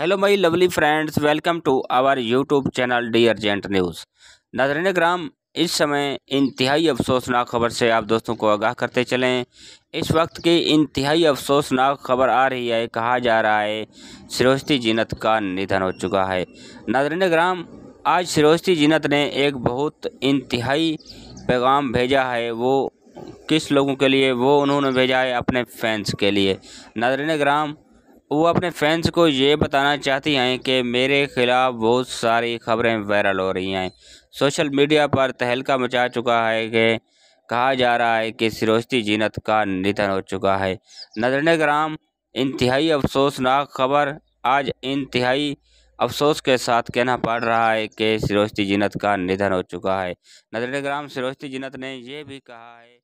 hello my lovely friends welcome to our YouTube channel the urgent news नजरन ग्राम इस समय इंतहाई अफसोसनाक खबर से आप दोस्तों को आगाह करते चलें इस वक्त की इंतहाई अफसोसनाक खबर आ रही है कहा जा रहा है सरोजती जीनत का निधन हो चुका है नजरन ग्राम आज सरोजती जीनत ने एक बहुत इंतहाई पैगाम भेजा है वो किस लोगों के लिए वो उन्होंने भेजा है अपने फैंस के लिए नजरन ग्राम वो अपने फैंस को ये बताना चाहती हैं कि मेरे ख़िलाफ़ बहुत सारी खबरें वायरल हो रही हैं सोशल मीडिया पर तहलका मचा चुका है कि कहा जा रहा है कि सिरोस्ती जीनत का निधन हो चुका है नजरन ग्राम इंतहाई अफसोसनाक खबर आज इंतहाई अफसोस के साथ कहना पड़ रहा है कि सिरोस्ती जीनत का निधन हो चुका है नजरन ग्राम सिरोस्ती जीनत ने यह भी कहा है